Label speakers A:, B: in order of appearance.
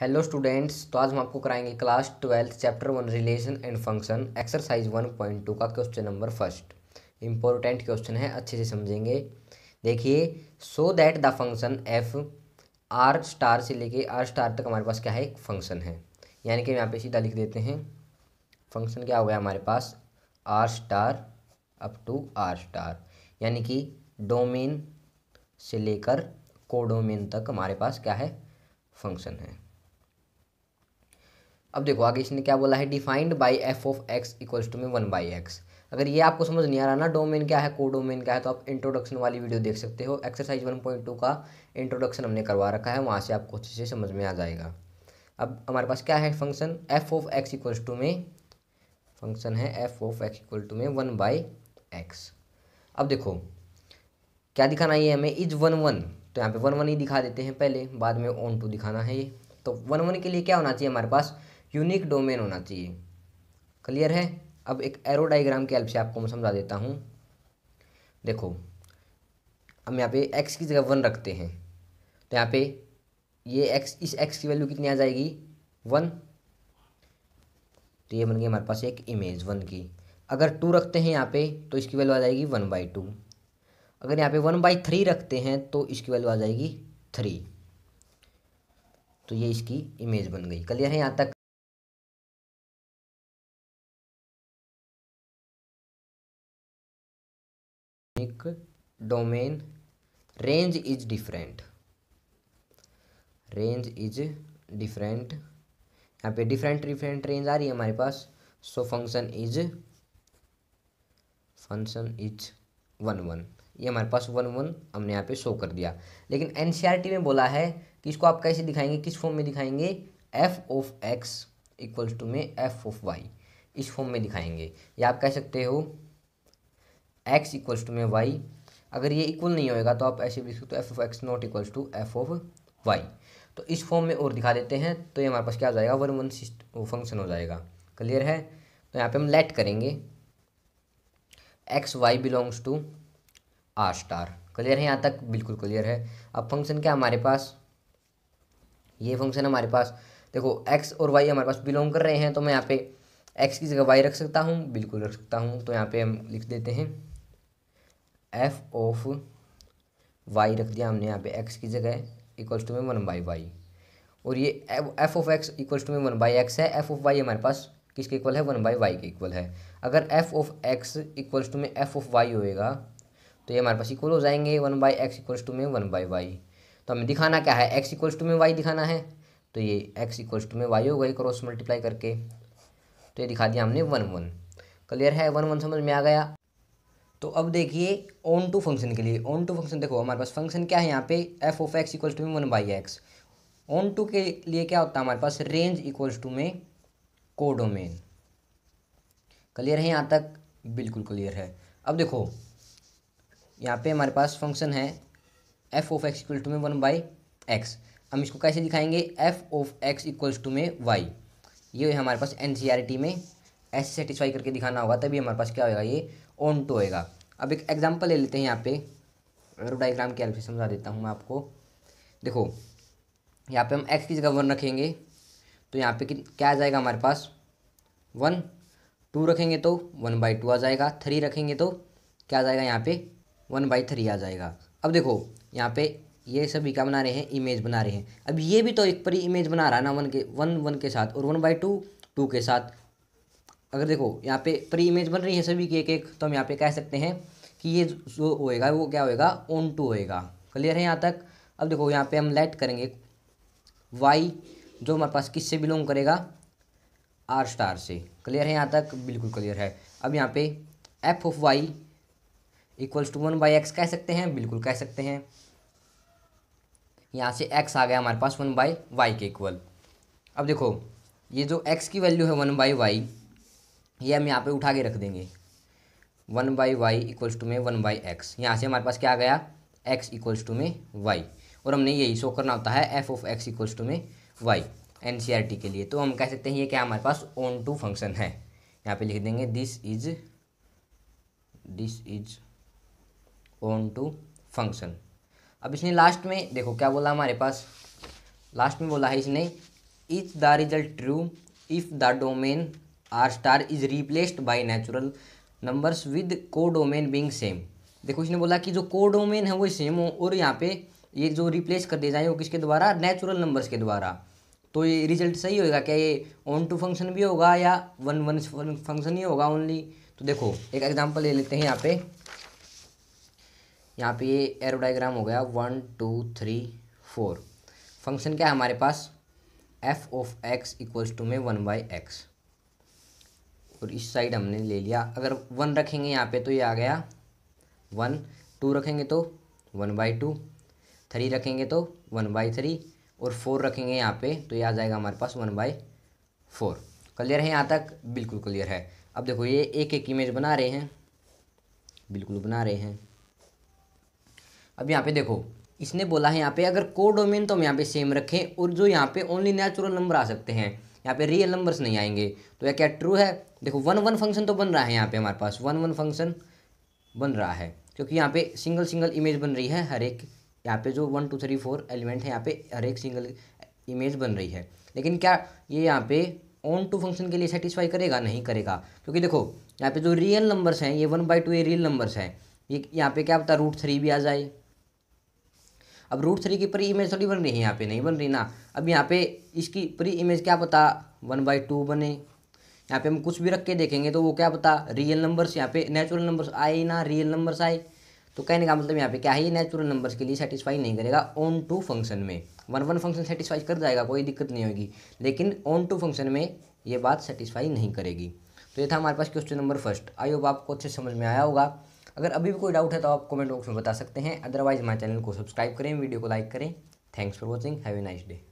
A: hello students तो आज हम आपको कराएंगे class twelfth chapter one relation and function exercise one point two का question number first important question है अच्छे से समझेंगे देखिए so that the function f R star से लेके आर स्टार तक हमारे पास क्या है एक फंक्शन है यानी कि हम यहाँ पे सीधा लिख देते हैं फंक्शन क्या हो गया हमारे पास R star up to R star यानी कि डोमेन से लेकर कोडोमेन तक हमारे पास क्या है फंक्शन है अब देखो आगे इसने क्या बोला है defined by f of x equals to में वन बाई एक्स अगर ये आपको समझ नहीं आ रहा ना डोमेन क्या है को डोमेन क्या है तो आप इंट्रोडक्शन वाली वीडियो देख सकते हो एक्सरसाइज वन पॉइंट टू का इंट्रोडक्शन हमने करवा रखा है वहाँ से आपको अच्छे से समझ में आ जाएगा अब हमारे पास क्या है function f of x equals to में फंक्शन है f of x equal to में वन बाई एक्स अब देखो क्या दिखाना है हमें इज वन वन तो यहाँ पे वन वन ही दिखा देते हैं पहले बाद में ओन टू दिखाना है ये तो वन वन के लिए क्या होना चाहिए हमारे पास यूनिक डोमेन होना चाहिए क्लियर है अब एक एरो डाइग्राम की हेल्प से आपको मैं समझा देता हूँ देखो हम यहाँ पे एक्स की जगह वन रखते हैं तो यहाँ पे ये एक्स इस एक्स की वैल्यू कितनी आ जाएगी वन तो ये बन गई हमारे पास एक इमेज वन की अगर टू रखते हैं यहाँ पे तो इसकी वैल्यू आ जाएगी वन बाई टू अगर यहाँ पे वन बाई थ्री रखते हैं तो इसकी वैल्यू आ जाएगी थ्री तो ये इसकी इमेज बन गई क्लियर है यहाँ तक एक domain range is different range is different यहाँ पे डिफरेंट डिफरेंट रेंज आ रही है हमारे पास so function is function is one one ये हमारे पास वन वन हमने यहाँ पे शो कर दिया लेकिन एन में बोला है कि इसको आप कैसे दिखाएंगे किस फॉर्म में दिखाएंगे f of x equals to में एफ ऑफ वाई इस फॉर्म में दिखाएंगे या आप कह सकते हो एक्स इक्वल्स टू में वाई अगर ये इक्वल नहीं होएगा तो आप ऐसे भी सकते हो f of x not equal to f of y तो इस फॉर्म में और दिखा देते हैं तो ये हमारे पास क्या हो जाएगा वन वन फंक्शन हो जाएगा क्लियर है तो यहाँ पे हम लेट करेंगे x y belongs to R star clear है यहाँ तक बिल्कुल क्लियर है अब फंक्शन क्या हमारे पास ये फंक्शन हमारे पास देखो एक्स और वाई हमारे पास बिलोंग कर रहे हैं तो मैं यहाँ पे एक्स की जगह वाई रख सकता हूँ बिल्कुल रख सकता हूँ तो यहाँ पे हम लिख देते हैं एफ ऑफ वाई रख दिया हमने यहाँ पे एक्स की जगह इक्वल्स टू में वन बाई वाई और ये f of x equals to में वन बाई एक्स है एफ ऑफ वाई हमारे पास किसके इक्वल है वन बाई वाई के इक्वल है अगर f of x equals to में एफ ऑफ वाई होएगा तो ये हमारे पास इक्वल हो जाएंगे one by x equals to में वन बाई वाई तो हमें दिखाना क्या है एक्स इक्वल्स टू में वाई दिखाना है तो ये एक्स इक्वल्स टू में वाई हो गई क्रॉस मल्टीप्लाई करके तो ये दिखा दिया हमने वन वन क्लियर है वन वन समझ में आ गया तो अब देखिए ऑन टू फंक्शन के लिए ऑन टू फंक्शन देखो हमारे पास फंक्शन क्या है यहाँ पे f of x equals to में one by x onto के लिए क्या होता है हमारे पास रेंज इक्वल्स टू में कोडोमेन क्लियर है यहाँ तक बिल्कुल क्लियर है अब देखो यहाँ पे हमारे पास फंक्शन है f of x equal to में वन बाई एक्स हम इसको कैसे दिखाएंगे f of x equals to में वाई ये हमारे पास एन e में ऐसे सेटिस्फाई करके दिखाना होगा तभी हमारे पास क्या होगा ये ऑन टू होएगा अब एक एग्जाम्पल ले लेते हैं यहाँ पे अगर डाइग्राम की हेल्प से समझा देता हूँ मैं आपको देखो यहाँ पे हम एक्स की जगह वन रखेंगे तो यहाँ पे क्या आ जाएगा हमारे पास वन टू रखेंगे तो वन बाई टू आ जाएगा थ्री रखेंगे तो क्या आ जाएगा यहाँ पे वन बाई थ्री आ जाएगा अब देखो यहाँ पे ये सभी क्या बना रहे हैं इमेज बना रहे हैं अब ये भी तो एक परी इमेज बना रहा है ना वन के वन वन के साथ और वन बाई टू टू के साथ अगर देखो यहाँ पे प्री इमेज बन रही है सभी की एक एक तो हम यहाँ पे कह सकते हैं कि ये जो होएगा वो क्या होएगा ओन टू होएगा क्लियर है यहाँ तक अब देखो यहाँ पे हम लेट करेंगे वाई जो हमारे पास किससे बिलोंग करेगा आर स्टार से क्लियर है यहाँ तक बिल्कुल क्लियर है अब यहाँ पे f of y equals to one by x कह सकते हैं बिल्कुल कह सकते हैं यहाँ से एक्स आ गया हमारे पास वन बाई वाई के इक्वल अब देखो ये जो एक्स की वैल्यू है वन बाई वाई ये हम यहाँ पे उठा के रख देंगे one by y equals to में वन बाई एक्स यहाँ से हमारे पास क्या आ गया एक्स इक्वल्स टू में वाई और हमने यही शो करना होता है f of x equals to में वाई एन e के लिए तो हम कह सकते हैं ये क्या हमारे पास ओन टू फंक्शन है यहाँ पे लिख देंगे this is this is onto function अब इसने लास्ट में देखो क्या बोला हमारे पास लास्ट में बोला है इसने is the result true if the domain R star is replaced by natural numbers with codomain being same देखो इसने बोला कि जो कोडोमेन है वो सेम हो और यहाँ पे ये जो रिप्लेस कर दिया जाए वो किसके द्वारा नेचुरल नंबर्स के द्वारा तो ये रिजल्ट सही होगा क्या ये ऑन टू फंक्शन भी होगा या वन वन फंक्शन ही होगा ओनली तो देखो एक एग्जांपल ले लेते हैं यहाँ पे यहाँ पे ये एरो डायग्राम हो गया one two three four function क्या है हमारे पास f of x equals to में वन बाई एक्स और इस साइड हमने ले लिया अगर वन रखेंगे यहाँ पे तो ये आ गया वन टू रखेंगे तो वन बाई टू थ्री रखेंगे तो वन बाई थ्री और फोर रखेंगे यहाँ पे तो ये आ जाएगा हमारे पास वन बाई फोर क्लियर है यहाँ तक बिल्कुल क्लियर है अब देखो ये एक एक इमेज बना रहे हैं बिल्कुल बना रहे हैं अब यहाँ पे देखो इसने बोला है यहाँ पे अगर को डोमेन तो हम यहाँ पे सेम रखें और जो यहाँ पे ओनली नेचुरल नंबर आ सकते हैं यहाँ पे रियल नंबर्स नहीं आएंगे तो यह क्या ट्रू है देखो वन वन फंक्शन तो बन रहा है यहाँ पे हमारे पास वन वन फंक्शन बन रहा है क्योंकि यहाँ पे सिंगल सिंगल इमेज बन रही है हर एक यहाँ पे जो one two three four element है यहाँ पे हर एक सिंगल इमेज बन रही है लेकिन क्या ये यहाँ पे ऑन टू फंक्शन के लिए सेटिस्फाई करेगा नहीं करेगा क्योंकि देखो यहाँ पे जो रियल नंबर्स हैं ये वन बाई टू ये रियल नंबर्स हैं ये यहाँ पे क्या पता रूट थ्री भी आ जाए अब रूट थ्री की प्री इमेज थोड़ी बन रही है यहाँ पे नहीं बन रही ना अब यहाँ पे इसकी प्री इमेज क्या पता वन बाई टू बने यहाँ पे हम कुछ भी रख के देखेंगे तो वो क्या पता रियल नंबर्स यहाँ पे नेचुरल नंबर्स आए ना रियल नंबर्स आए तो कहने का मतलब यहाँ पे क्या है ये नेचुरल नंबर्स के लिए सेटिस्फाई नहीं करेगा ऑन टू फंक्शन में वन वन फंक्शन सेटिस्फाई कर जाएगा कोई दिक्कत नहीं होगी लेकिन ऑन टू फंक्शन में ये बात सेटिस्फाई नहीं करेगी तो ये था हमारे पास question number first I hope आपको अच्छे समझ में आया होगा अगर अभी भी कोई डाउट है तो आप कमेंट बॉक्स में बता सकते हैं अदरवाइज हमारे चैनल को सब्सक्राइब करें वीडियो को लाइक करें thanks for watching have nice day